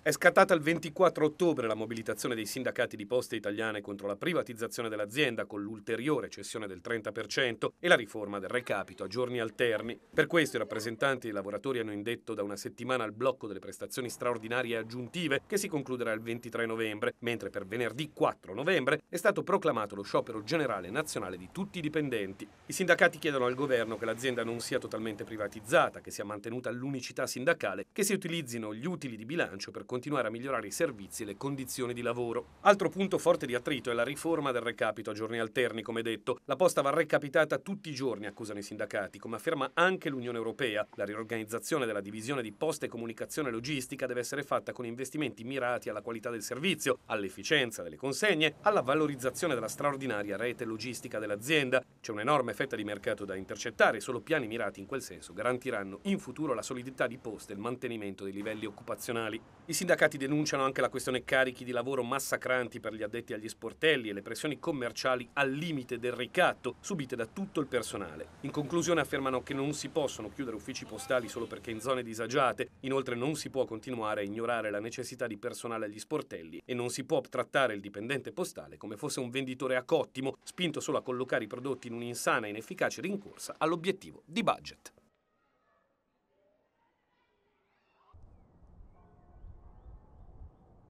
È scattata il 24 ottobre la mobilitazione dei sindacati di poste italiane contro la privatizzazione dell'azienda con l'ulteriore cessione del 30% e la riforma del recapito a giorni alterni. Per questo i rappresentanti dei lavoratori hanno indetto da una settimana il blocco delle prestazioni straordinarie aggiuntive che si concluderà il 23 novembre, mentre per venerdì 4 novembre è stato proclamato lo sciopero generale nazionale di tutti i dipendenti. I sindacati chiedono al governo che l'azienda non sia totalmente privatizzata, che sia mantenuta l'unicità sindacale, che si utilizzino gli utili di bilancio per continuare continuare a migliorare i servizi e le condizioni di lavoro. Altro punto forte di attrito è la riforma del recapito a giorni alterni, come detto. La posta va recapitata tutti i giorni, accusano i sindacati, come afferma anche l'Unione Europea. La riorganizzazione della divisione di posta e comunicazione logistica deve essere fatta con investimenti mirati alla qualità del servizio, all'efficienza delle consegne, alla valorizzazione della straordinaria rete logistica dell'azienda. C'è un'enorme fetta di mercato da intercettare e solo piani mirati in quel senso garantiranno in futuro la solidità di posta e il mantenimento dei livelli occupazionali. I sindacati denunciano anche la questione carichi di lavoro massacranti per gli addetti agli sportelli e le pressioni commerciali al limite del ricatto subite da tutto il personale. In conclusione affermano che non si possono chiudere uffici postali solo perché in zone disagiate, inoltre non si può continuare a ignorare la necessità di personale agli sportelli e non si può trattare il dipendente postale come fosse un venditore a cottimo, spinto solo a collocare i prodotti in un'insana e inefficace rincorsa all'obiettivo di budget.